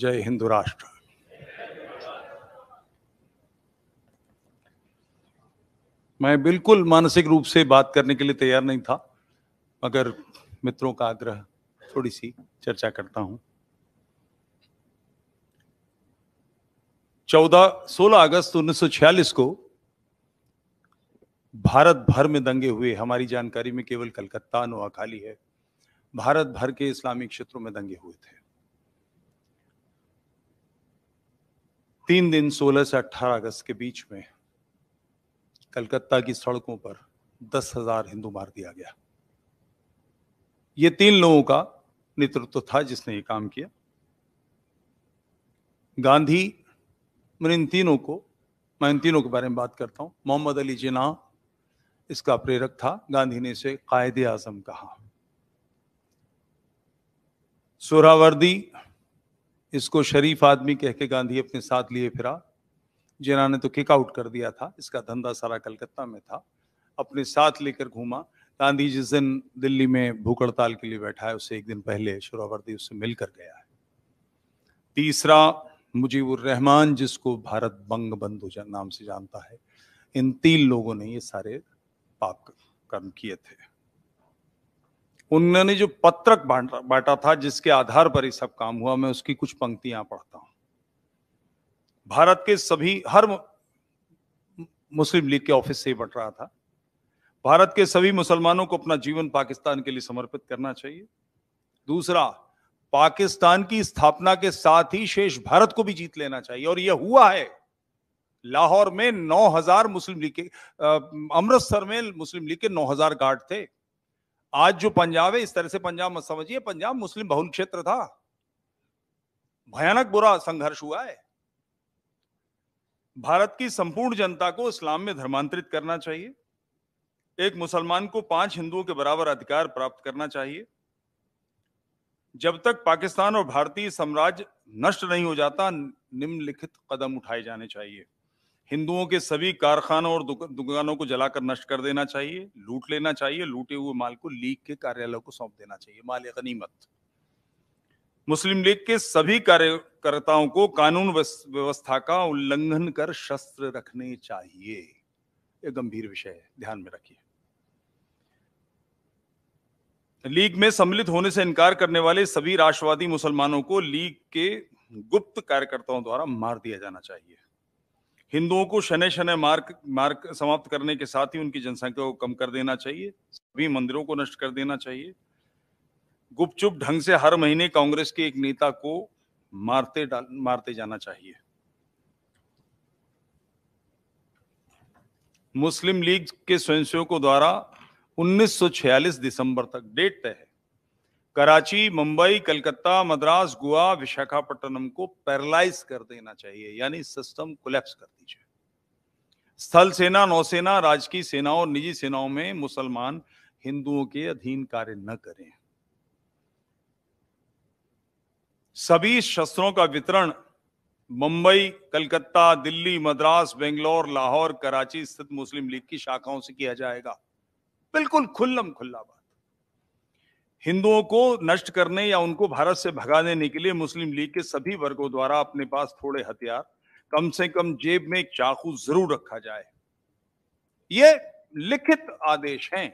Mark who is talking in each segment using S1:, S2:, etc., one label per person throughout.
S1: जय हिंदू राष्ट्र मैं बिल्कुल मानसिक रूप से बात करने के लिए तैयार नहीं था मगर मित्रों का आग्रह थोड़ी सी चर्चा करता हूं चौदह सोलह अगस्त 1946 को भारत भर में दंगे हुए हमारी जानकारी में केवल कलकत्ता नोआखाली है भारत भर के इस्लामिक क्षेत्रों में दंगे हुए थे तीन दिन 16 से 18 अगस्त के बीच में कलकत्ता की सड़कों पर दस हजार हिंदू मार दिया गया ये तीन लोगों का नेतृत्व था जिसने ये काम किया गांधी मैं इन तीनों को मैं इन तीनों के बारे में बात करता हूं मोहम्मद अली जिना इसका प्रेरक था गांधी ने इसे कायदे आजम कहा सोरावर्दी इसको शरीफ आदमी कह के गांधी अपने साथ लिए फिरा जिन्होंने ने तो किक आउट कर दिया था इसका धंधा सारा कलकत्ता में था अपने साथ लेकर घूमा गांधी जिस दिन दिल्ली में भूख हड़ताल के लिए बैठा है उससे एक दिन पहले शुरावर्दी उससे मिलकर गया है तीसरा रहमान जिसको भारत बंग बंधु नाम से जानता है इन तीन लोगों ने ये सारे पाप कर्म किए थे उन्होंने जो पत्रक बांटा था जिसके आधार पर ये सब काम हुआ मैं उसकी कुछ पंक्तियां पढ़ता हूं भारत के सभी हर मुस्लिम लीग के ऑफिस से ही बट रहा था भारत के सभी मुसलमानों को अपना जीवन पाकिस्तान के लिए समर्पित करना चाहिए दूसरा पाकिस्तान की स्थापना के साथ ही शेष भारत को भी जीत लेना चाहिए और यह हुआ है लाहौर में 9000 मुस्लिम लीग के अमृतसर में मुस्लिम लीग के 9000 गार्ड थे आज जो पंजाब है इस तरह से पंजाब मत समझिए पंजाब मुस्लिम बहुल क्षेत्र था भयानक बुरा संघर्ष हुआ है भारत की संपूर्ण जनता को इस्लाम में धर्मांतरित करना चाहिए एक मुसलमान को पांच हिंदुओं के बराबर अधिकार प्राप्त करना चाहिए जब तक पाकिस्तान और भारतीय साम्राज्य नष्ट नहीं हो जाता निम्नलिखित कदम उठाए जाने चाहिए हिंदुओं के सभी कारखानों और दुकानों को जलाकर नष्ट कर देना चाहिए लूट लेना चाहिए लूटे हुए माल को लीग के कार्यालयों को सौंप देना चाहिए माल गनीमत मुस्लिम लीग के सभी कार्यकर्ताओं को कानून व्यवस्था का उल्लंघन कर शस्त्र रखने चाहिए ये गंभीर विषय है ध्यान में रखिए लीग में सम्मिलित होने से इनकार करने वाले सभी राष्ट्रवादी मुसलमानों को लीग के गुप्त कार्यकर्ताओं द्वारा मार दिया जाना चाहिए हिंदुओं को शनि शनि मार्ग मार्ग समाप्त करने के साथ ही उनकी जनसंख्या को कम कर देना चाहिए सभी मंदिरों को नष्ट कर देना चाहिए गुपचुप ढंग से हर महीने कांग्रेस के एक नेता को मारते मारते जाना चाहिए मुस्लिम लीग के स्वयंसेवकों द्वारा 1946 दिसंबर तक डेट तय है कराची मुंबई कलकत्ता मद्रास गोवा विशाखापट्टनम को पैरालाइज कर देना चाहिए यानी सिस्टम कोलेप्स कर दीजिए स्थल सेना नौसेना राजकीय सेनाओं और निजी सेनाओं में मुसलमान हिंदुओं के अधीन कार्य न करें सभी शस्त्रों का वितरण मुंबई कलकत्ता दिल्ली मद्रास बेंगलोर लाहौर कराची स्थित मुस्लिम लीग की शाखाओं से किया जाएगा बिल्कुल खुल्लम खुल्ला बात हिंदुओं को नष्ट करने या उनको भारत से भगा देने के लिए मुस्लिम लीग के सभी वर्गों द्वारा अपने पास थोड़े हथियार कम से कम जेब में एक चाकू जरूर रखा जाए ये लिखित आदेश हैं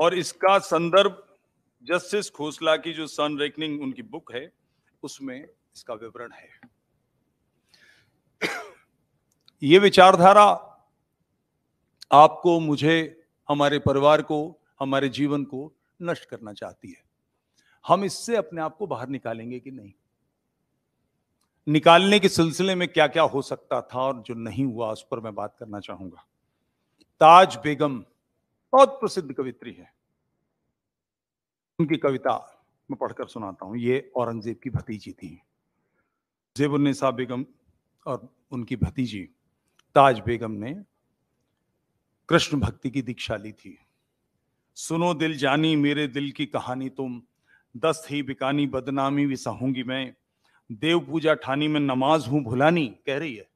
S1: और इसका संदर्भ जस्टिस खोसला की जो सन रेकनिंग उनकी बुक है उसमें इसका विवरण है ये विचारधारा आपको मुझे हमारे परिवार को हमारे जीवन को नष्ट करना चाहती है हम इससे अपने आप को बाहर निकालेंगे कि नहीं निकालने के सिलसिले में क्या क्या हो सकता था और जो नहीं हुआ उस पर मैं बात करना चाहूंगा ताज बेगम बहुत प्रसिद्ध कवित्री है उनकी कविता मैं पढ़कर सुनाता हूं ये औरंगजेब की भतीजी थी जेबुलनिसा बेगम और उनकी भतीजी ताज बेगम ने कृष्ण भक्ति की दीक्षा ली थी सुनो दिल जानी मेरे दिल की कहानी तुम दस ही बिकानी बदनामी भी सहूंगी मैं देव पूजा ठानी में नमाज हूं भुलानी कह रही है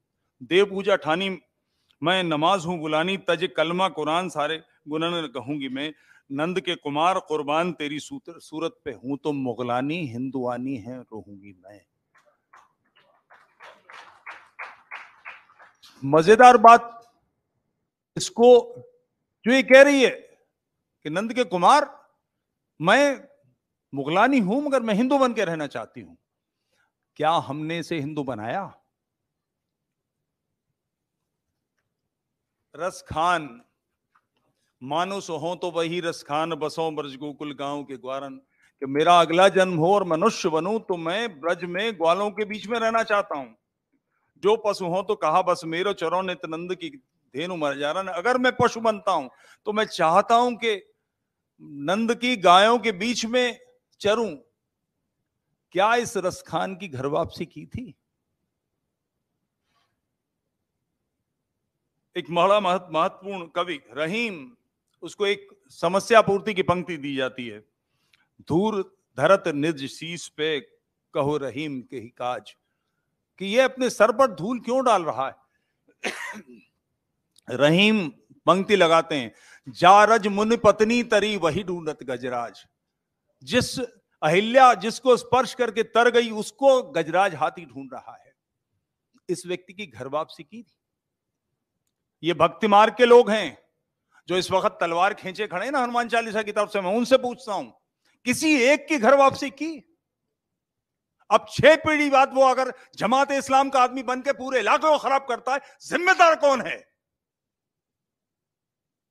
S1: देव पूजा ठानी मैं नमाज हूं बुलानी तज कलमा कुरान सारे गुनन कहूंगी मैं नंद के कुमार कुर्बान तेरी सूत्र सूरत पे हूं तो मुगलानी हिंदुआनी है रोहूंगी मैं मजेदार बात इसको जो ये कह रही है कि नंद के कुमार मैं मुगलानी हूं मगर मैं हिंदू बन के रहना चाहती हूं क्या हमने इसे हिंदू बनाया रस खान मानो सो हो तो वही रस खान बसो ब्रज गोकुल गांव के ग्वारन कि मेरा अगला जन्म हो और मनुष्य बनू तो मैं ब्रज में ग्वालों के बीच में रहना चाहता हूं जो पशु हो तो कहा बस मेरो चरो नितनंद की धेनु मर जा रहा अगर मैं पशु बनता हूं तो मैं चाहता हूं कि नंद की गायों के बीच में चरूं क्या इस रसखान की घर वापसी की थी एक महत, महत्वपूर्ण कवि रहीम उसको एक समस्या पूर्ति की पंक्ति दी जाती है धूर धरत निज शीश पे कहो रहीम के ही काज कि यह अपने सर पर धूल क्यों डाल रहा है रहीम पंक्ति लगाते हैं जारज मुन पत्नी तरी वही ढूंढत गजराज जिस अहिल्या जिसको स्पर्श करके तर गई उसको गजराज हाथी ढूंढ रहा है इस व्यक्ति की घर वापसी की ये भक्ति मार्ग के लोग हैं जो इस वक्त तलवार खींचे खड़े ना हनुमान चालीसा की तरफ से मैं उनसे पूछता हूं किसी एक की घर वापसी की अब छह पीढ़ी बाद वो अगर जमात इस्लाम का आदमी बन के पूरे इलाके को खराब करता है जिम्मेदार कौन है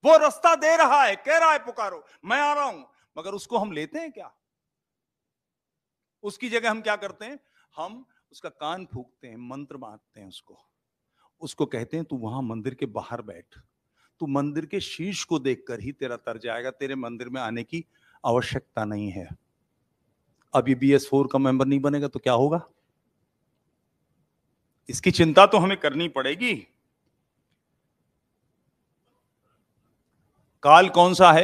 S1: वो रास्ता दे रहा है कह रहा है पुकारो मैं आ रहा हूं मगर उसको हम लेते हैं क्या उसकी जगह हम क्या करते हैं हम उसका कान फूकते हैं मंत्र बांधते हैं उसको उसको कहते हैं तू वहां मंदिर के बाहर बैठ तू मंदिर के शीर्ष को देखकर ही तेरा तर जाएगा तेरे मंदिर में आने की आवश्यकता नहीं है अभी बी एस फोर का मेंबर नहीं बनेगा तो क्या होगा इसकी चिंता तो हमें करनी पड़ेगी काल कौन सा है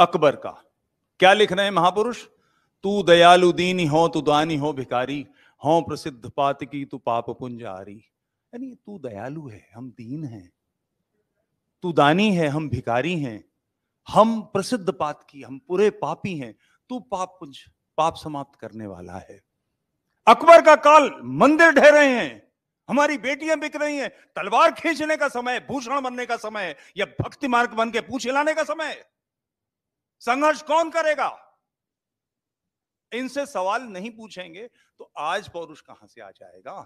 S1: अकबर का क्या लिख रहे हैं महापुरुष तू दयालु दीनी हो तू दानी हो भिकारी हो प्रसिद्ध पात की तू पाप पुंजारी यानी तू दयालु है हम दीन हैं तू दानी है हम भिकारी हैं हम प्रसिद्ध पात की हम पूरे पापी हैं तू पाप पुंज पाप समाप्त करने वाला है अकबर का काल मंदिर ढह रहे हैं हमारी बेटियां बिक रही हैं तलवार खींचने का समय भूषण बनने का समय है या भक्ति मार्ग बन के पूछ लाने का समय संघर्ष कौन करेगा इनसे सवाल नहीं पूछेंगे तो आज पौरुष कहां से आ जाएगा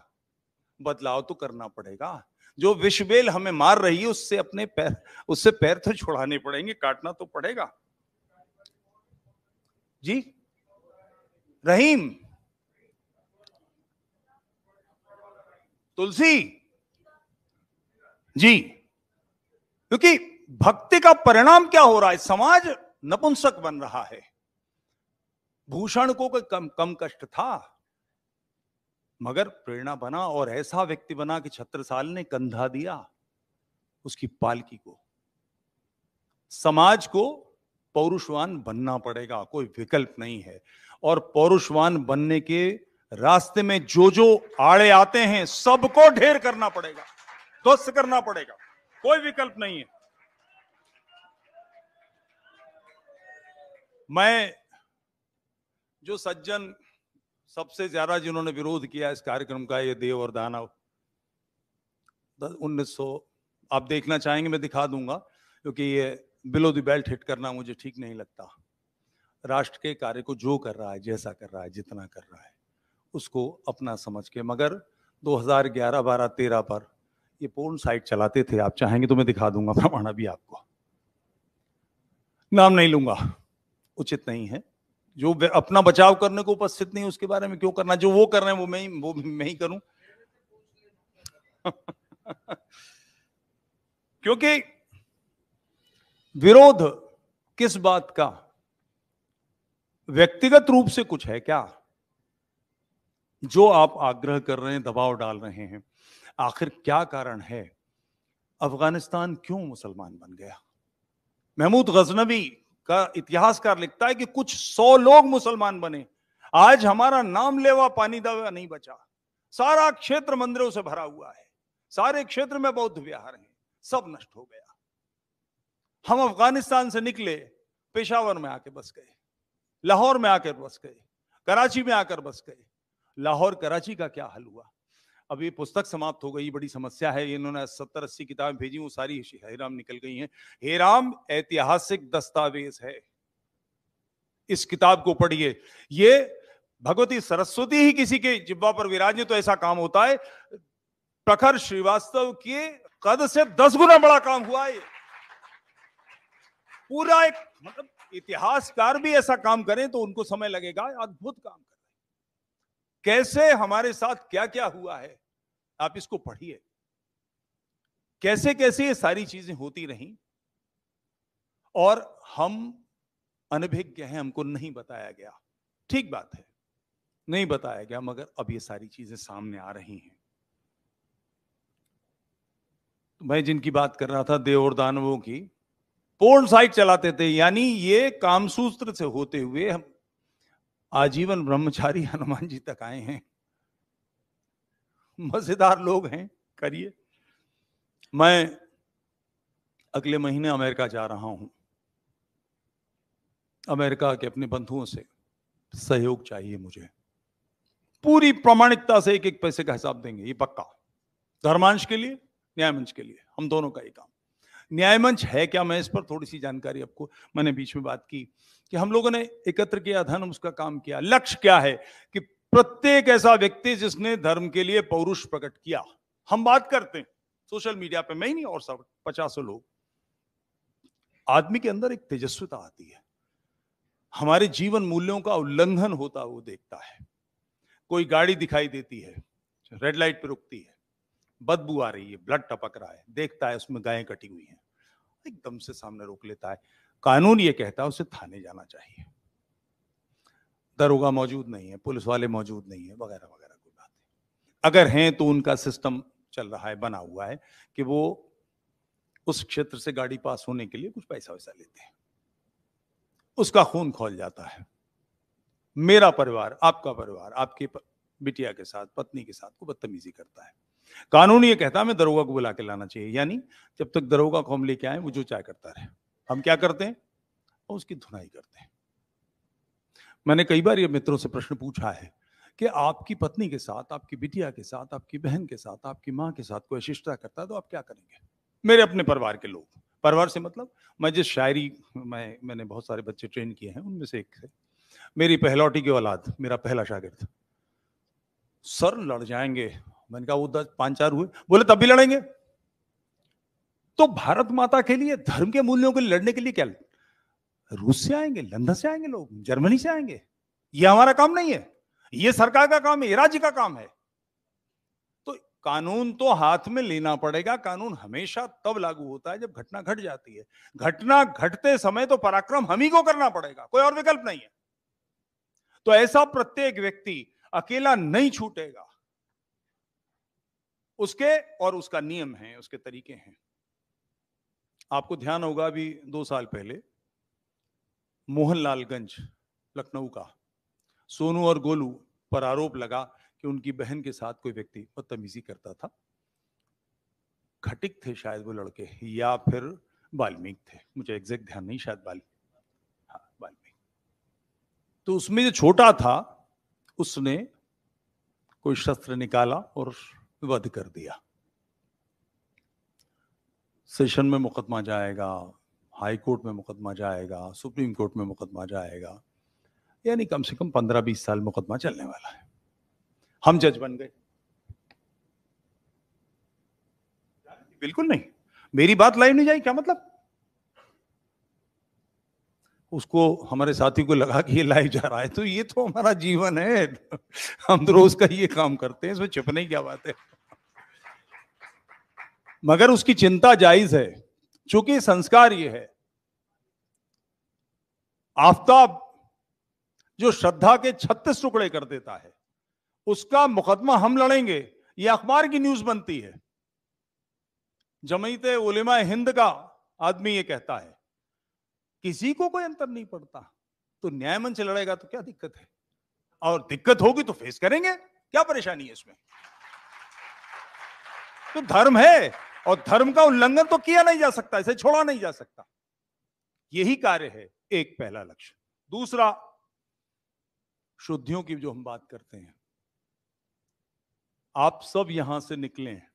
S1: बदलाव तो करना पड़ेगा जो विश्वेल हमें मार रही है उससे अपने पैर उससे पैर तो छुड़ाने पड़ेंगे काटना तो पड़ेगा जी रहीम तुलसी जी क्योंकि भक्ति का परिणाम क्या हो रहा है समाज नपुंसक बन रहा है भूषण को कोई कम कम कष्ट था मगर प्रेरणा बना और ऐसा व्यक्ति बना कि छत्रसाल ने कंधा दिया उसकी पालकी को समाज को पौरुषवान बनना पड़ेगा कोई विकल्प नहीं है और पौरुषवान बनने के रास्ते में जो जो आड़े आते हैं सबको ढेर करना पड़ेगा ध्वस्त करना पड़ेगा कोई विकल्प नहीं है मैं जो सज्जन सबसे ज्यादा जिन्होंने विरोध किया इस कार्यक्रम का ये देव और दानव उन्नीस सौ आप देखना चाहेंगे मैं दिखा दूंगा क्योंकि ये बिलो द बेल्ट हिट करना मुझे ठीक नहीं लगता राष्ट्र के कार्य को जो कर रहा है जैसा कर रहा है जितना कर रहा है उसको अपना समझ के मगर 2011 12 13 पर ये पोर्न साइट चलाते थे आप चाहेंगे तो मैं दिखा दूंगा प्रमाण अभी आपको नाम नहीं लूंगा उचित नहीं है जो अपना बचाव करने को उपस्थित नहीं उसके बारे में क्यों करना जो वो कर रहे हैं वो मैं ही वो मैं ही करूं क्योंकि विरोध किस बात का व्यक्तिगत रूप से कुछ है क्या जो आप आग्रह कर रहे हैं दबाव डाल रहे हैं आखिर क्या कारण है अफगानिस्तान क्यों मुसलमान बन गया महमूद गजनबी का इतिहासकार लिखता है कि कुछ सौ लोग मुसलमान बने आज हमारा नाम लेवा पानी दवा नहीं बचा सारा क्षेत्र मंदिरों से भरा हुआ है सारे क्षेत्र में बौद्ध विहार हैं सब नष्ट हो गया हम अफगानिस्तान से निकले पेशावर में आके बस गए लाहौर में आकर बस गए कराची में आकर बस गए लाहौर कराची का क्या हल हुआ अब ये पुस्तक समाप्त हो गई बड़ी समस्या है इन्होंने सत्तर अस्सी किताबें भेजी वो सारी हेराम निकल गई हैं हेराम ऐतिहासिक दस्तावेज है इस किताब को पढ़िए ये भगवती सरस्वती ही किसी के जिब्बा पर विराजे तो ऐसा काम होता है प्रखर श्रीवास्तव के कद से दस गुना बड़ा काम हुआ है पूरा एक मतलब इतिहासकार भी ऐसा काम करें तो उनको समय लगेगा अद्भुत काम कैसे हमारे साथ क्या क्या हुआ है आप इसको पढ़िए कैसे कैसे ये सारी चीजें होती रहीं और हम अनभिज्ञ हैं हमको नहीं बताया गया ठीक बात है नहीं बताया गया मगर अब ये सारी चीजें सामने आ रही हैं तो मैं जिनकी बात कर रहा था देव और दानवों की पोर्न साइट चलाते थे यानी ये कामसूत्र से होते हुए हम आजीवन ब्रह्मचारी हनुमान जी तक आए हैं मजेदार लोग हैं करिए मैं अगले महीने अमेरिका जा रहा हूं अमेरिका के अपने बंधुओं से सहयोग चाहिए मुझे पूरी प्रामाणिकता से एक एक पैसे का हिसाब देंगे ये पक्का धर्मांश के लिए न्यायमंच के लिए हम दोनों का ही काम न्यायमंच है क्या मैं इस पर थोड़ी सी जानकारी आपको मैंने बीच में बात की कि हम लोगों ने एकत्र किया धन उसका काम किया लक्ष्य क्या है कि प्रत्येक ऐसा व्यक्ति जिसने धर्म के लिए पौरुष प्रकट किया हम बात करते हैं सोशल मीडिया पे मैं ही नहीं और सब पचासों लोग आदमी के अंदर एक तेजस्विता आती है हमारे जीवन मूल्यों का उल्लंघन होता वो देखता है कोई गाड़ी दिखाई देती है रेड लाइट पर रुकती है बदबू आ रही है ब्लड टपक रहा है देखता है उसमें गायें कटी हुई हैं एकदम से सामने रोक लेता है कानून ये कहता है उसे थाने जाना चाहिए दरोगा मौजूद नहीं है पुलिस वाले मौजूद नहीं है वगैरह वगैरह कोई बात है अगर हैं तो उनका सिस्टम चल रहा है बना हुआ है कि वो उस क्षेत्र से गाड़ी पास होने के लिए कुछ पैसा वैसा लेते हैं उसका खून खोल जाता है मेरा परिवार आपका परिवार आपके पर, बिटिया के साथ पत्नी के साथ को बदतमीजी करता है कानून ये कहता हमें दरोगा को बुला के लाना चाहिए यानी जब तक दरोगा को हम लेके आए वो जो चाय करता रहे हम क्या करते हैं और उसकी धुनाई करते हैं मैंने कई बार ये मित्रों से प्रश्न पूछा है कि आपकी पत्नी के साथ आपकी बिटिया के साथ आपकी बहन के साथ आपकी माँ के साथ कोई शिष्टा करता है तो आप क्या करेंगे मेरे अपने परिवार के लोग परिवार से मतलब मैं जिस शायरी मैं मैंने बहुत सारे बच्चे ट्रेन किए हैं उनमें से एक थे मेरी पहलौटी की औलाद मेरा पहला शागिर्द सर लड़ जाएंगे मैंने कहा वो दस पांच चार हुए बोले तब भी लड़ेंगे तो भारत माता के लिए धर्म के मूल्यों के लिए लड़ने के लिए क्या रूस से आएंगे लंदन से आएंगे लोग जर्मनी से आएंगे ये हमारा काम नहीं है ये सरकार का काम है ये राज्य का काम है तो कानून तो हाथ में लेना पड़ेगा कानून हमेशा तब लागू होता है जब घटना घट जाती है घटना घटते समय तो पराक्रम हम ही को करना पड़ेगा कोई और विकल्प नहीं है तो ऐसा प्रत्येक व्यक्ति अकेला नहीं छूटेगा उसके और उसका नियम है उसके तरीके हैं आपको ध्यान होगा अभी दो साल पहले मोहनलालगंज लखनऊ का सोनू और गोलू पर आरोप लगा कि उनकी बहन के साथ कोई व्यक्ति बदतमीजी करता था घटिक थे शायद वो लड़के या फिर बाल्मीक थे मुझे एग्जैक्ट ध्यान नहीं शायद बाल्मीक हाँ बाल्मीक तो उसमें जो छोटा था उसने कोई शस्त्र निकाला और वध कर दिया सेशन में मुकदमा जाएगा हाई कोर्ट में मुकदमा जाएगा सुप्रीम कोर्ट में मुकदमा जाएगा यानी कम से कम पंद्रह बीस साल मुकदमा चलने वाला है हम जज बन गए बिल्कुल नहीं मेरी बात लाइव नहीं जाएगी क्या मतलब उसको हमारे साथी को लगा कि ये लाइव जा रहा है तो ये तो हमारा जीवन है हम तो रोज का ये काम करते हैं इसमें छिपने क्या बात है मगर उसकी चिंता जायज है चूंकि संस्कार ये है आफ्ताब जो श्रद्धा के छत्तीस टुकड़े कर देता है उसका मुकदमा हम लड़ेंगे ये अखबार की न्यूज बनती है जमीते उलिमा हिंद का आदमी ये कहता है किसी को कोई अंतर नहीं पड़ता तो न्याय मंच लड़ेगा तो क्या दिक्कत है और दिक्कत होगी तो फेस करेंगे क्या परेशानी है इसमें तो धर्म है और धर्म का उल्लंघन तो किया नहीं जा सकता इसे छोड़ा नहीं जा सकता यही कार्य है एक पहला लक्ष्य दूसरा शुद्धियों की जो हम बात करते हैं आप सब यहां से निकले हैं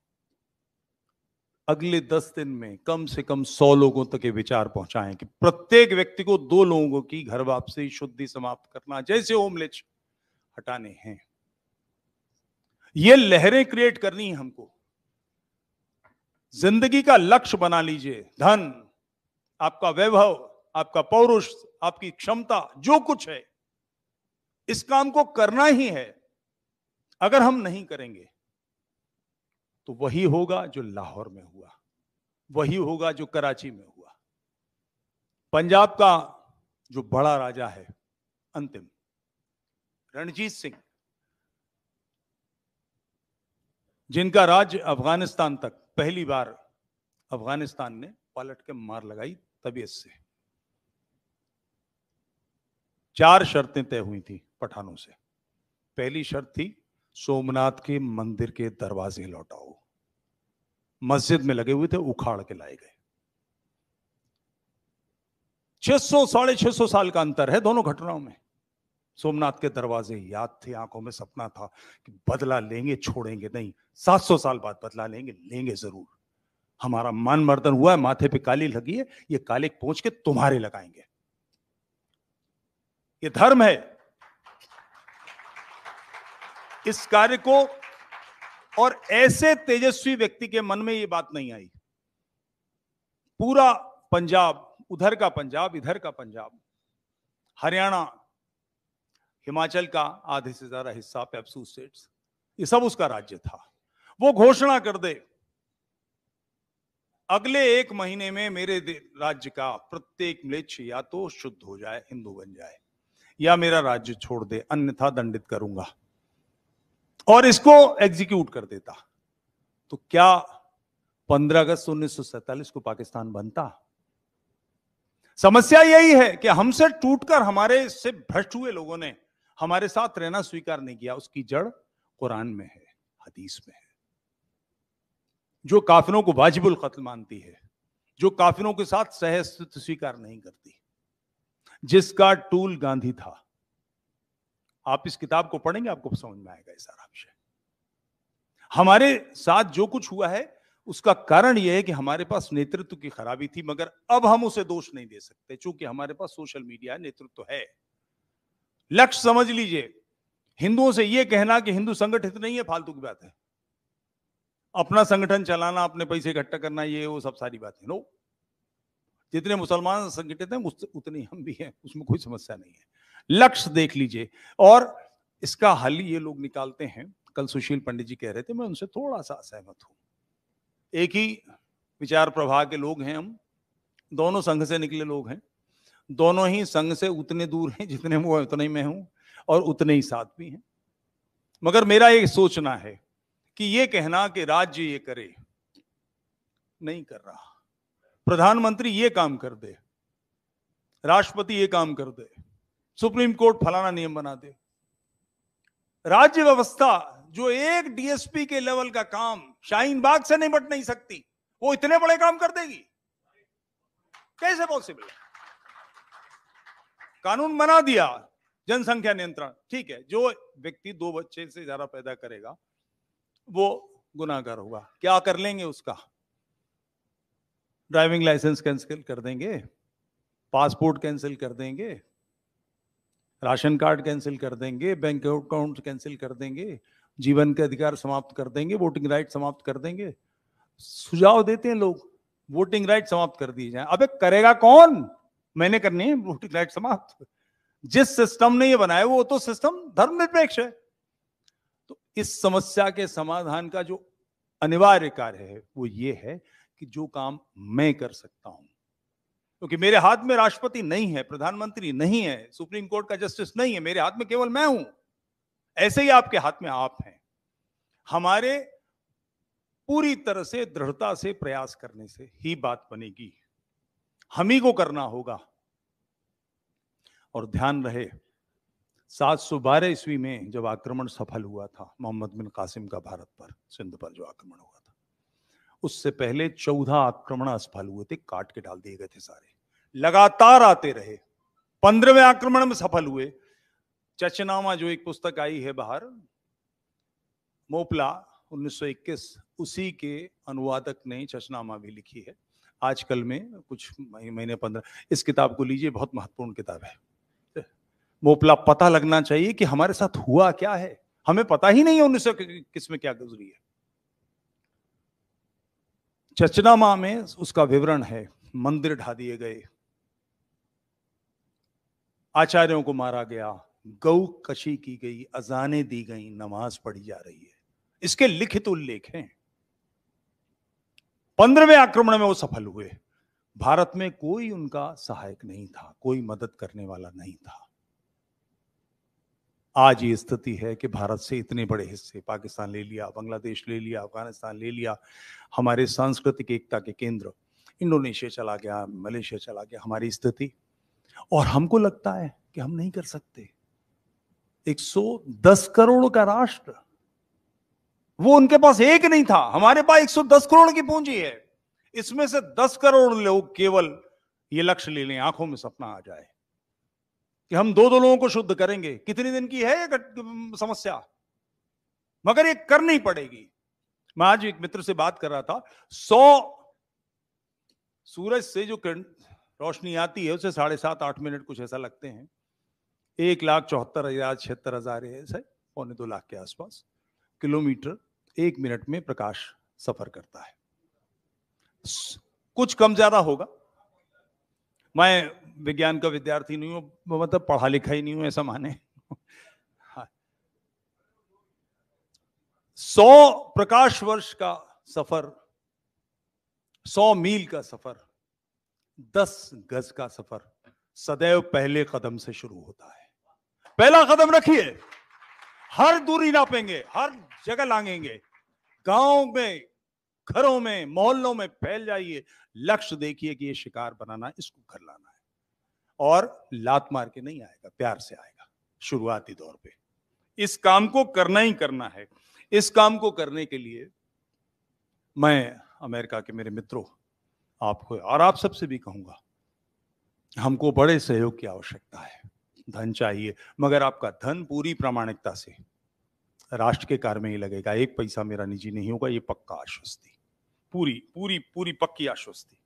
S1: अगले दस दिन में कम से कम सौ लोगों तक ये विचार पहुंचाएं कि प्रत्येक व्यक्ति को दो लोगों की घर वापसी शुद्धि समाप्त करना जैसे ओमलेच हटाने हैं ये लहरें क्रिएट करनी है हमको जिंदगी का लक्ष्य बना लीजिए धन आपका वैभव आपका पौरुष आपकी क्षमता जो कुछ है इस काम को करना ही है अगर हम नहीं करेंगे तो वही होगा जो लाहौर में हुआ वही होगा जो कराची में हुआ पंजाब का जो बड़ा राजा है अंतिम रणजीत सिंह जिनका राज्य अफगानिस्तान तक पहली बार अफगानिस्तान ने पलट के मार लगाई तबीयत से चार शर्तें तय हुई थी पठानों से पहली शर्त थी सोमनाथ के मंदिर के दरवाजे लौटाओ मस्जिद में लगे हुए थे उखाड़ के लाए गए 600 साढ़े छह सौ साल का अंतर है दोनों घटनाओं में सोमनाथ के दरवाजे याद थे आंखों में सपना था कि बदला लेंगे छोड़ेंगे नहीं 700 साल बाद बदला लेंगे लेंगे जरूर हमारा मान मर्दन हुआ है माथे पे काली लगी है ये काले पहुंच के तुम्हारे लगाएंगे ये धर्म है इस कार्य को और ऐसे तेजस्वी व्यक्ति के मन में ये बात नहीं आई पूरा पंजाब उधर का पंजाब इधर का पंजाब हरियाणा हिमाचल का आधे से ज्यादा हिस्सा पेप्सू स्टेट्स ये सब उसका राज्य था वो घोषणा कर दे अगले एक महीने में मेरे राज्य का प्रत्येक मलेच्छ या तो शुद्ध हो जाए हिंदू बन जाए या मेरा राज्य छोड़ दे अन्यथा दंडित करूंगा और इसको एग्जीक्यूट कर देता तो क्या 15 अगस्त उन्नीस को पाकिस्तान बनता समस्या यही है कि हमसे टूटकर हमारे से भ्रष्ट हुए लोगों ने हमारे साथ रहना स्वीकार नहीं किया उसकी जड़ कुरान में है हदीस में है जो काफिरों को वाजिबुल कत्ल मानती है जो काफिरों के साथ सह स्वीकार नहीं करती जिसका टूल गांधी था आप इस किताब को पढ़ेंगे आपको समझ में आएगा ये सारा विषय हमारे साथ जो कुछ हुआ है उसका कारण यह है कि हमारे पास नेतृत्व की खराबी थी मगर अब हम उसे दोष नहीं दे सकते चूंकि हमारे पास सोशल मीडिया नेतृत्व है लक्ष्य समझ लीजिए हिंदुओं से यह कहना कि हिंदू संगठित नहीं है फालतू की बात है अपना संगठन चलाना अपने पैसे इकट्ठा करना ये वो सब सारी बातें नो जितने मुसलमान संगठित हैं उतने हम भी हैं उसमें कोई समस्या नहीं है लक्ष्य देख लीजिए और इसका हल ये लोग निकालते हैं कल सुशील पंडित जी कह रहे थे मैं उनसे थोड़ा सा असहमत हूं एक ही विचार प्रभाव के लोग हैं हम दोनों संघ से निकले लोग हैं दोनों ही संघ से उतने दूर हैं जितने वो उतने ही मैं हूं और उतने ही साथ भी हैं मगर मेरा ये सोचना है कि ये कहना कि राज्य ये करे नहीं कर रहा प्रधानमंत्री ये काम कर दे राष्ट्रपति ये काम कर दे सुप्रीम कोर्ट फलाना नियम बना दे राज्य व्यवस्था जो एक डीएसपी के लेवल का काम शाहीन बाग से बट नहीं सकती वो इतने बड़े काम कर देगी कैसे पॉसिबल कानून बना दिया जनसंख्या नियंत्रण ठीक है जो व्यक्ति दो बच्चे से ज्यादा पैदा करेगा वो गुनाहगार होगा क्या कर लेंगे उसका ड्राइविंग लाइसेंस कैंसिल कर देंगे पासपोर्ट कैंसिल कर देंगे राशन कार्ड कैंसिल कर देंगे बैंक अकाउंट कैंसिल कर देंगे जीवन के अधिकार समाप्त कर देंगे वोटिंग राइट समाप्त कर देंगे सुझाव देते हैं लोग वोटिंग राइट समाप्त कर दिए जाए अबे करेगा कौन मैंने करनी है वोटिंग राइट समाप्त जिस सिस्टम ने ये बनाया वो तो सिस्टम धर्मनिरपेक्ष है तो इस समस्या के समाधान का जो अनिवार्य कार्य है वो ये है कि जो काम मैं कर सकता हूं क्योंकि मेरे हाथ में राष्ट्रपति नहीं है प्रधानमंत्री नहीं है सुप्रीम कोर्ट का जस्टिस नहीं है मेरे हाथ में केवल मैं हूं ऐसे ही आपके हाथ में आप हैं हमारे पूरी तरह से दृढ़ता से प्रयास करने से ही बात बनेगी हम ही को करना होगा और ध्यान रहे सात सौ बारह ईस्वी में जब आक्रमण सफल हुआ था मोहम्मद बिन कासिम का भारत पर सिंध पर जो आक्रमण हुआ उससे पहले चौदह आक्रमण असफल हुए थे काट के डाल दिए गए थे सारे लगातार आते रहे पंद्रहवें आक्रमण में सफल हुए चचनामा जो एक पुस्तक आई है बाहर मोपला 1921 उसी के अनुवादक ने चचनामा भी लिखी है आजकल में कुछ महीने पंद्रह इस किताब को लीजिए बहुत महत्वपूर्ण किताब है मोपला पता लगना चाहिए कि हमारे साथ हुआ क्या है हमें पता ही नहीं है उन्नीस सौ किस में क्या गुजरी है चचनामा में उसका विवरण है मंदिर ढा दिए गए आचार्यों को मारा गया गौ कशी की गई अजाने दी गई नमाज पढ़ी जा रही है इसके लिखित उल्लेख हैं पंद्रहवें आक्रमण में वो सफल हुए भारत में कोई उनका सहायक नहीं था कोई मदद करने वाला नहीं था आज ये स्थिति है कि भारत से इतने बड़े हिस्से पाकिस्तान ले लिया बांग्लादेश ले लिया अफगानिस्तान ले लिया हमारे सांस्कृतिक एकता के केंद्र इंडोनेशिया चला गया मलेशिया चला गया हमारी स्थिति और हमको लगता है कि हम नहीं कर सकते 110 करोड़ का राष्ट्र वो उनके पास एक नहीं था हमारे पास 110 करोड़ की पूंजी है इसमें से 10 करोड़ लोग केवल ये लक्ष्य ले लें आंखों में सपना आ जाए कि हम दो दो लोगों को शुद्ध करेंगे कितने दिन की है ये समस्या मगर ये करनी पड़ेगी मैं आज एक मित्र से बात कर रहा था सौ सूरज से जो रोशनी आती है उसे साढ़े सात आठ मिनट कुछ ऐसा लगते हैं एक लाख चौहत्तर हजार छिहत्तर हजार ऐसे पौने दो लाख के आसपास किलोमीटर एक मिनट में प्रकाश सफर करता है कुछ कम ज्यादा होगा मैं विज्ञान का विद्यार्थी नहीं हूँ मतलब पढ़ा लिखा ही नहीं हूँ ऐसा माने हाँ। सौ प्रकाश वर्ष का सफर सौ मील का सफर दस गज का सफर सदैव पहले कदम से शुरू होता है पहला कदम रखिए हर दूरी नापेंगे हर जगह लांगेंगे गांव में घरों में मोहल्लों में फैल जाइए लक्ष्य देखिए कि ये शिकार बनाना इसको घर लाना है और लात मार के नहीं आएगा प्यार से आएगा शुरुआती दौर पे इस काम को करना ही करना है इस काम को करने के लिए मैं अमेरिका के मेरे मित्रों आपको और आप सबसे भी कहूंगा हमको बड़े सहयोग की आवश्यकता है धन चाहिए मगर आपका धन पूरी प्रामाणिकता से राष्ट्र के कार्य में ही लगेगा एक पैसा मेरा निजी नहीं होगा ये पक्का आश्वस्ति पूरी पूरी पूरी पक्की आश्वस्ति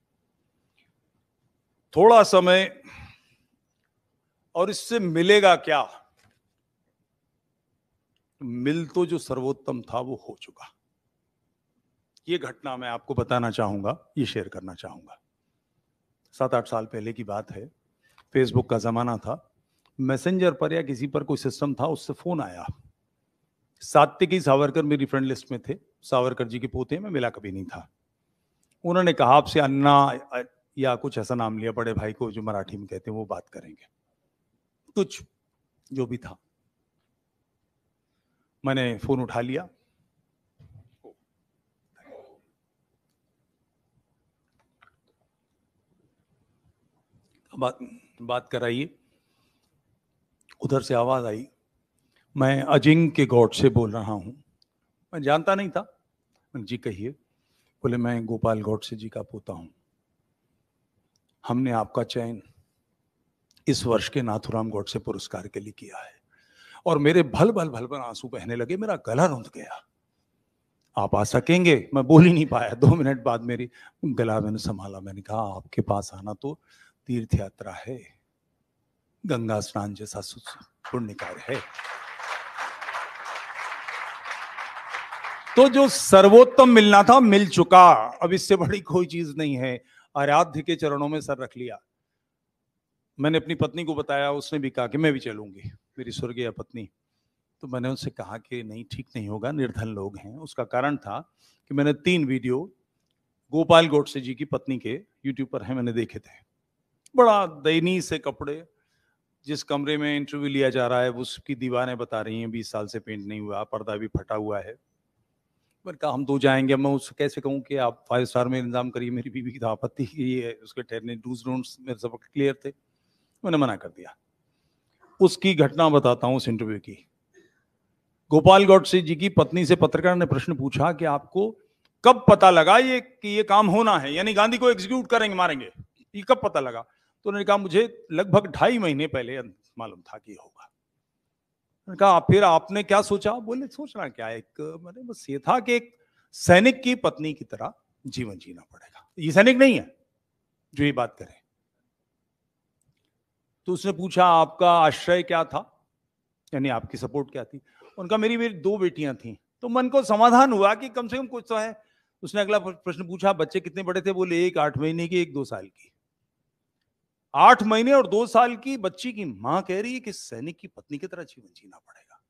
S1: थोड़ा समय और इससे मिलेगा क्या मिल तो जो सर्वोत्तम था वो हो चुका ये घटना मैं आपको बताना चाहूंगा ये शेयर करना चाहूंगा सात आठ साल पहले की बात है फेसबुक का जमाना था मैसेंजर पर या किसी पर कोई सिस्टम था उससे फोन आया सात्विकी सावरकर मेरी फ्रेंड लिस्ट में थे सावरकर जी के पोते में मिला कभी नहीं था उन्होंने कहा आपसे अन्ना या कुछ ऐसा नाम लिया बड़े भाई को जो मराठी में कहते हैं वो बात करेंगे कुछ जो भी था मैंने फोन उठा लिया बात बात कराइए उधर से आवाज आई मैं के गौड से बोल रहा हूँ मैं जानता नहीं था जी कहिए बोले मैं गोपाल गौड से जी का पोता हूँ हमने आपका चयन इस वर्ष के नाथुराम गोडसे पुरस्कार के लिए किया है और मेरे भल भल भल पर आंसू बहने लगे मेरा गला रुंध गया आप आ सकेंगे मैं बोल ही नहीं पाया दो मिनट बाद मेरी गला मैंने संभाला मैंने कहा आपके पास आना तो तीर्थ यात्रा है गंगा स्नान जैसा पुण्य कार्य है तो जो सर्वोत्तम मिलना था मिल चुका अब इससे बड़ी कोई चीज नहीं है आराध्य के चरणों में सर रख लिया मैंने अपनी पत्नी को बताया उसने भी कहा कि मैं भी चलूंगी मेरी स्वर्गीय पत्नी तो मैंने उनसे कहा कि नहीं ठीक नहीं होगा निर्धन लोग हैं उसका कारण था कि मैंने तीन वीडियो गोपाल गोडसे जी की पत्नी के यूट्यूब पर हैं मैंने देखे थे बड़ा दयनीय से कपड़े जिस कमरे में इंटरव्यू लिया जा रहा है उसकी दीवारें बता रही हैं बीस साल से पेंट नहीं हुआ पर्दा भी फटा हुआ है पर कहा हम दो जाएंगे मैं उससे कैसे कहूँ कि आप फाइव स्टार में इंतजाम करिए मेरी बीवी की तो आपत्ति की है उसके ठहरने डूज डोंट्स मेरे सबक क्लियर थे मैंने मना कर दिया उसकी घटना बताता हूं उस इंटरव्यू की गोपाल गौडसे जी की पत्नी से पत्रकार ने प्रश्न पूछा कि आपको कब पता लगा ये कि ये काम होना है यानी गांधी को एग्जीक्यूट करेंगे मारेंगे ये कब पता लगा तो उन्होंने कहा मुझे लगभग ढाई महीने पहले मालूम था कि होगा उन्होंने कहा फिर आपने क्या सोचा बोले सोचना क्या एक मैंने बस ये था कि एक सैनिक की पत्नी की तरह जीवन जीना पड़ेगा ये सैनिक नहीं है जो ये बात करें तो उसने पूछा आपका आश्रय क्या था यानी आपकी सपोर्ट क्या थी उनका मेरी मेरी दो बेटियां थी तो मन को समाधान हुआ कि कम से कम कुछ तो है उसने अगला प्रश्न पूछा बच्चे कितने बड़े थे बोले एक आठ महीने की एक दो साल की आठ महीने और दो साल की बच्ची की मां कह रही है कि सैनिक की पत्नी की तरह जीवन जीना पड़ेगा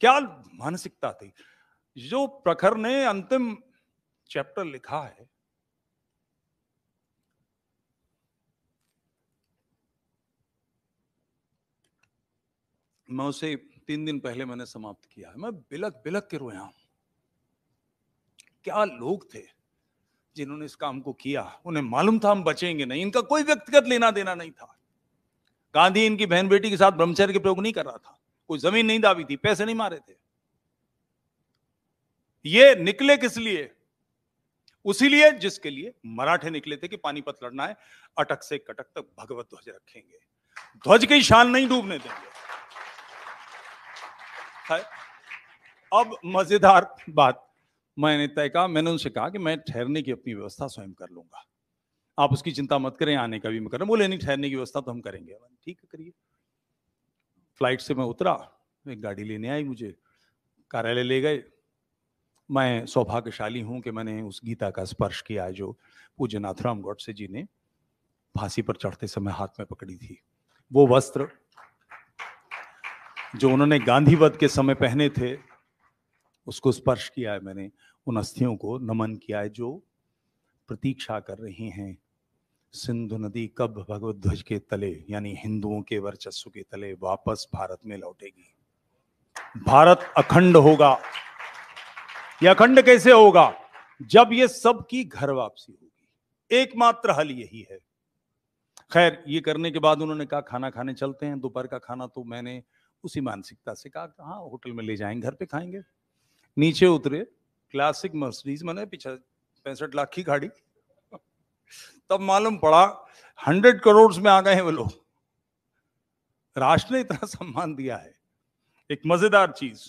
S1: क्या मानसिकता थी जो प्रखर ने अंतिम चैप्टर लिखा है मैं उसे तीन दिन पहले मैंने समाप्त किया मैं बिलक बिलक के रोया हूं क्या लोग थे जिन्होंने इस काम को किया उन्हें मालूम था हम बचेंगे नहीं इनका कोई व्यक्तिगत लेना देना नहीं था गांधी इनकी बहन बेटी के साथ ब्रह्मचर्य के प्रयोग नहीं कर रहा था कोई जमीन नहीं दावी थी पैसे नहीं मारे थे ये निकले किस लिए उसी लिए जिसके लिए मराठे निकले थे कि पानीपत लड़ना है अटक से कटक तक भगवत ध्वज रखेंगे ध्वज की शान नहीं डूबने देंगे है अब मजेदार बात मैंने तय कहा मैंने उनसे कहा कि मैं ठहरने की अपनी व्यवस्था स्वयं कर लूंगा आप उसकी चिंता मत करें आने का भी मैं कर बोले नहीं ठहरने की व्यवस्था तो हम करेंगे ठीक है करिए फ्लाइट से मैं उतरा एक गाड़ी लेने आई मुझे कार्यालय ले गए मैं सौभाग्यशाली हूं कि मैंने उस गीता का स्पर्श किया जो पूज्य नाथुराम गौडसे जी ने फांसी पर चढ़ते समय हाथ में पकड़ी थी वो वस्त्र जो उन्होंने गांधीवध के समय पहने थे उसको स्पर्श किया है मैंने उन अस्थियों को नमन किया है जो प्रतीक्षा कर रही हैं सिंधु नदी कब भगवत ध्वज के तले यानी हिंदुओं के वर्चस्व के तले वापस भारत में लौटेगी भारत अखंड होगा यह अखंड कैसे होगा जब ये सब की घर वापसी होगी एकमात्र हल यही है खैर ये करने के बाद उन्होंने कहा खाना खाने चलते हैं दोपहर का खाना तो मैंने उसी मानसिकता से कहा हाँ होटल में ले जाएंगे घर पे खाएंगे नीचे उतरे क्लासिक मर्सिडीज मैंने पिछा पैंसठ लाख की गाड़ी तब मालूम पड़ा हंड्रेड करोड़ में आ गए हैं वो लोग राष्ट्र ने इतना सम्मान दिया है एक मजेदार चीज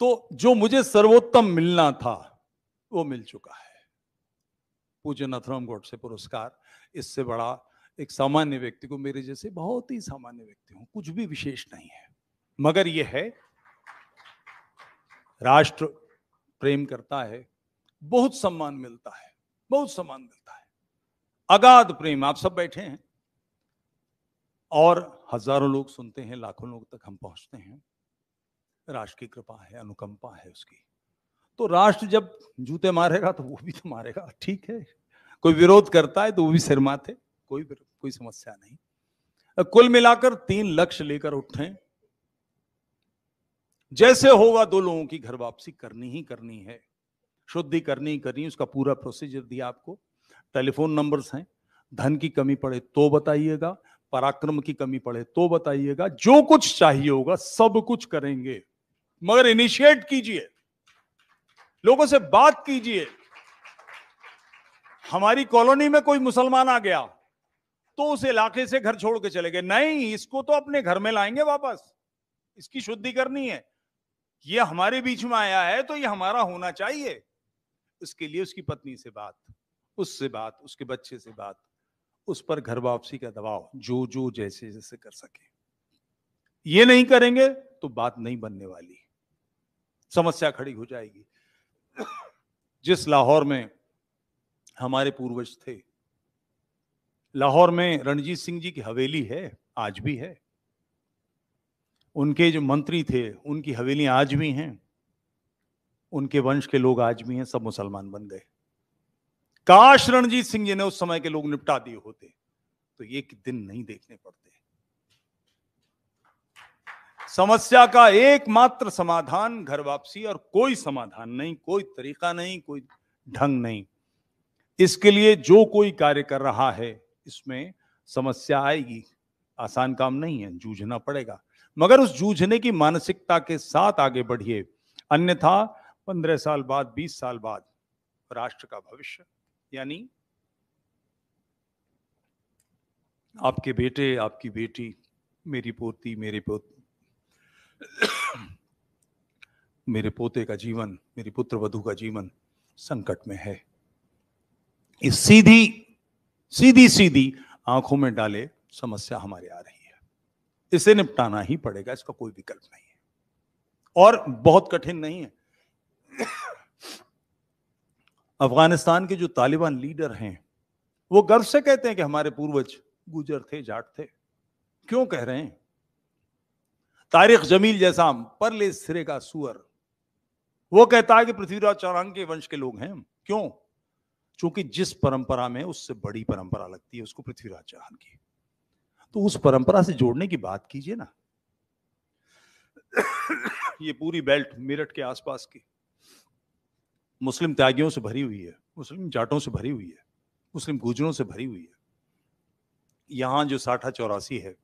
S1: तो जो मुझे सर्वोत्तम मिलना था वो मिल चुका है अथरम गोड से पुरस्कार इससे बड़ा एक सामान्य व्यक्ति को मेरे जैसे बहुत ही सामान्य व्यक्ति हूं कुछ भी विशेष नहीं है मगर यह है राष्ट्र प्रेम करता है बहुत सम्मान मिलता है बहुत सम्मान मिलता है अगाध प्रेम आप सब बैठे हैं और हजारों लोग सुनते हैं लाखों लोग तक हम पहुंचते हैं राष्ट्र की कृपा है अनुकंपा है उसकी तो राष्ट्र जब जूते मारेगा तो वो भी तो मारेगा ठीक है कोई विरोध करता है तो वो भी शर्माते कोई विरोध कोई समस्या नहीं कुल मिलाकर तीन लक्ष्य लेकर उठे जैसे होगा दो लोगों की घर वापसी करनी ही करनी है शुद्धि करनी ही करनी उसका पूरा प्रोसीजर दिया आपको टेलीफोन नंबर्स हैं धन की कमी पड़े तो बताइएगा पराक्रम की कमी पड़े तो बताइएगा जो कुछ चाहिए होगा सब कुछ करेंगे मगर इनिशिएट कीजिए लोगों से बात कीजिए हमारी कॉलोनी में कोई मुसलमान आ गया तो उस इलाके से घर छोड़ के चले गए नहीं इसको तो अपने घर में लाएंगे वापस इसकी शुद्धि करनी है ये हमारे बीच में आया है तो ये हमारा होना चाहिए इसके लिए उसकी पत्नी से बात उससे बात उसके बच्चे से बात उस पर घर वापसी का दबाव जो जो जैसे जैसे कर सके ये नहीं करेंगे तो बात नहीं बनने वाली समस्या खड़ी हो जाएगी जिस लाहौर में हमारे पूर्वज थे लाहौर में रणजीत सिंह जी की हवेली है आज भी है उनके जो मंत्री थे उनकी हवेलियां आज भी हैं उनके वंश के लोग आज भी हैं सब मुसलमान बन गए काश रणजीत सिंह जी ने उस समय के लोग निपटा दिए होते तो ये दिन नहीं देखने पड़ते समस्या का एकमात्र समाधान घर वापसी और कोई समाधान नहीं कोई तरीका नहीं कोई ढंग नहीं इसके लिए जो कोई कार्य कर रहा है इसमें समस्या आएगी आसान काम नहीं है जूझना पड़ेगा मगर उस जूझने की मानसिकता के साथ आगे बढ़िए अन्यथा पंद्रह साल बाद बीस साल बाद राष्ट्र का भविष्य यानी आपके बेटे आपकी बेटी मेरी पोती मेरे पोत मेरे पोते का जीवन मेरी पुत्र वधु का जीवन संकट में है इस सीधी सीधी सीधी आंखों में डाले समस्या हमारे आ रही है इसे निपटाना ही पड़ेगा इसका कोई विकल्प नहीं है और बहुत कठिन नहीं है अफगानिस्तान के जो तालिबान लीडर हैं वो गर्व से कहते हैं कि हमारे पूर्वज गुजर थे जाट थे क्यों कह रहे हैं तारीख जमील जैसा परले सिरे का सुअर वो कहता है कि पृथ्वीराज चौरांग के वंश के लोग हैं क्यों चूंकि जिस परंपरा में उससे बड़ी परंपरा लगती है उसको पृथ्वीराज चौहान की तो उस परंपरा से जोड़ने की बात कीजिए ना ये पूरी बेल्ट मेरठ के आसपास की मुस्लिम त्यागियों से भरी हुई है मुस्लिम जाटों से भरी हुई है मुस्लिम गुजरों से भरी हुई है यहाँ जो साठा चौरासी है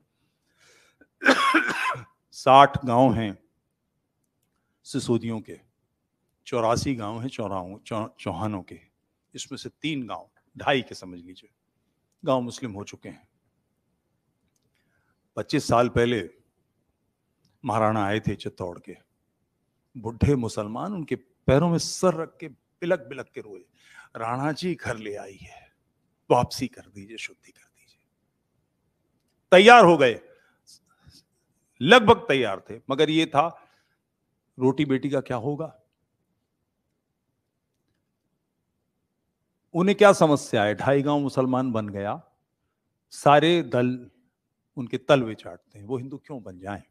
S1: साठ गांव हैं सिसोदियों के चौरासी गांव हैं चौराहों चौहानों के इसमें से तीन गांव ढाई के समझ लीजिए गांव मुस्लिम हो चुके हैं 25 साल पहले महाराणा आए थे चित्तौड़ के बुढ़े मुसलमान उनके पैरों में सर रख के बिलक बिलक के रोए राणा जी घर ले आई है वापसी कर दीजिए शुद्धि कर दीजिए तैयार हो गए लगभग तैयार थे मगर यह था रोटी बेटी का क्या होगा उन्हें क्या समस्या है ढाई गांव मुसलमान बन गया सारे दल उनके तलवे चाटते हैं वो हिंदू क्यों बन जाए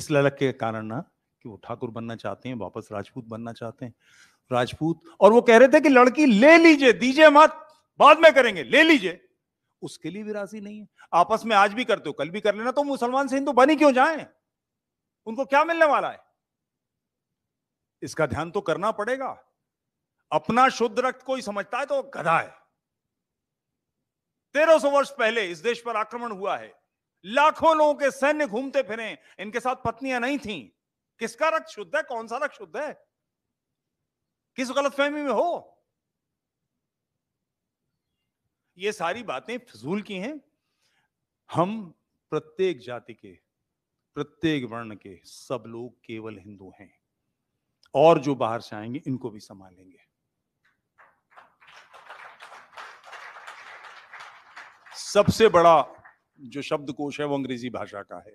S1: इस ललक के कारण ना कि वो ठाकुर बनना चाहते हैं वापस राजपूत बनना चाहते हैं राजपूत और वो कह रहे थे कि लड़की ले लीजिए दीजिए मत बाद में करेंगे ले लीजिए उसके लिए भी राजी नहीं है आपस में आज भी करते हो कल भी कर लेना तो मुसलमान से हिंदू बनी क्यों जाए उनको क्या मिलने वाला है इसका ध्यान तो करना पड़ेगा अपना शुद्ध रक्त कोई समझता है तो गधा है तेरह सौ वर्ष पहले इस देश पर आक्रमण हुआ है लाखों लोगों के सैन्य घूमते फिरे इनके साथ पत्नियां नहीं थी किसका रक्त शुद्ध है कौन सा रक्त शुद्ध है किस गलतफहमी में हो ये सारी बातें फिजूल की हैं हम प्रत्येक जाति के प्रत्येक वर्ण के सब लोग केवल हिंदू हैं और जो बाहर से आएंगे इनको भी संभालेंगे सबसे बड़ा जो शब्दकोश है वो अंग्रेजी भाषा का है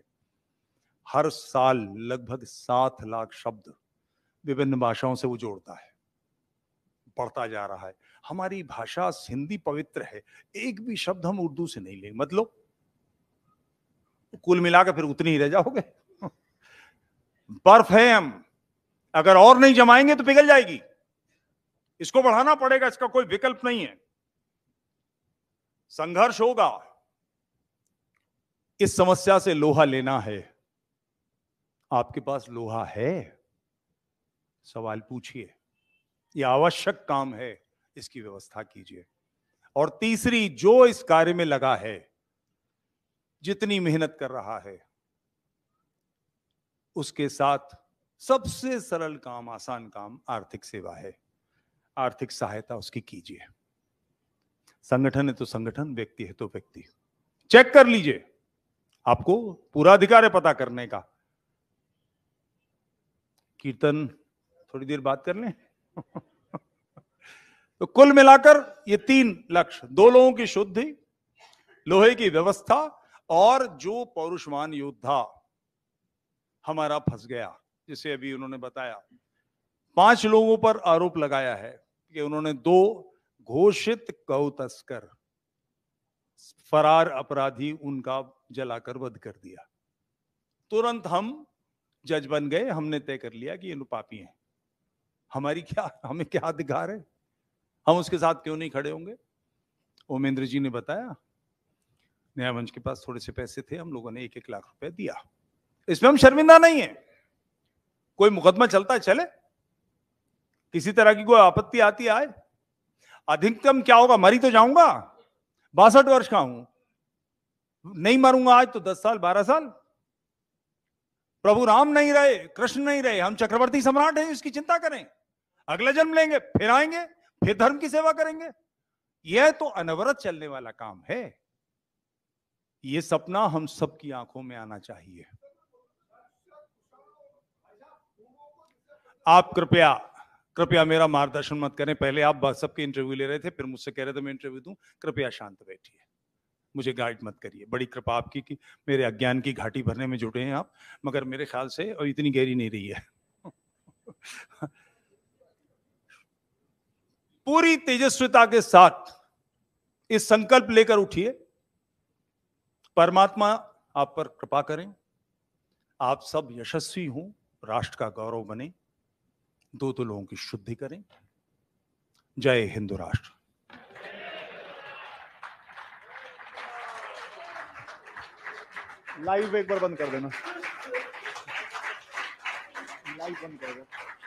S1: हर साल लगभग सात लाख शब्द विभिन्न भाषाओं से वो जोड़ता है पढ़ता जा रहा है हमारी भाषा हिंदी पवित्र है एक भी शब्द हम उर्दू से नहीं लेंगे मतलब कुल मिलाकर फिर उतनी ही रह जाओगे बर्फ है हम अगर और नहीं जमाएंगे तो पिघल जाएगी इसको बढ़ाना पड़ेगा इसका कोई विकल्प नहीं है संघर्ष होगा इस समस्या से लोहा लेना है आपके पास लोहा है सवाल पूछिए यह आवश्यक काम है इसकी व्यवस्था कीजिए और तीसरी जो इस कार्य में लगा है जितनी मेहनत कर रहा है उसके साथ सबसे सरल काम आसान काम आर्थिक सेवा है आर्थिक सहायता उसकी कीजिए संगठन है तो संगठन व्यक्ति है तो व्यक्ति चेक कर लीजिए आपको पूरा अधिकार है पता करने का कीर्तन थोड़ी देर बात कर लें तो कुल मिलाकर ये तीन लक्ष्य दो लोगों की शुद्धि लोहे की व्यवस्था और जो पौरुषवान योद्धा हमारा फंस गया जिसे अभी उन्होंने बताया पांच लोगों पर आरोप लगाया है कि उन्होंने दो घोषित कौ तस्कर फरार अपराधी उनका जलाकर वध कर दिया तुरंत हम जज बन गए हमने तय कर लिया कि ये पापी हैं हमारी क्या हमें क्या अधिकार है हम उसके साथ क्यों नहीं खड़े होंगे ओमेंद्र जी ने बताया न्यायमंच के पास थोड़े से पैसे थे हम लोगों ने एक एक लाख रुपए दिया इसमें हम शर्मिंदा नहीं है कोई मुकदमा चलता है चले किसी तरह की कोई आपत्ति आती आए अधिकतम क्या होगा मरी तो जाऊंगा बासठ वर्ष का हूं नहीं मरूंगा आज तो दस साल बारह साल प्रभु राम नहीं रहे कृष्ण नहीं रहे हम चक्रवर्ती सम्राट हैं इसकी चिंता करें अगला जन्म लेंगे फिर आएंगे फिर धर्म की सेवा करेंगे यह तो अनवरत चलने वाला काम है यह सपना हम सबकी आंखों में आना चाहिए आप कृपया कृपया मेरा मार्गदर्शन मत करें पहले आप सबके इंटरव्यू ले रहे थे फिर मुझसे कह रहे थे मैं इंटरव्यू दूं कृपया शांत बैठिए मुझे गाइड मत करिए बड़ी कृपा आपकी कि मेरे अज्ञान की घाटी भरने में जुटे हैं आप मगर मेरे ख्याल से और इतनी गहरी नहीं रही है पूरी तेजस्विता के साथ इस संकल्प लेकर उठिए परमात्मा आप पर कृपा करें आप सब यशस्वी हों राष्ट्र का गौरव बने दो दो तो लोगों की शुद्धि करें जय हिंदू राष्ट्र लाइव एक बार बंद कर देना लाइव बंद कर देना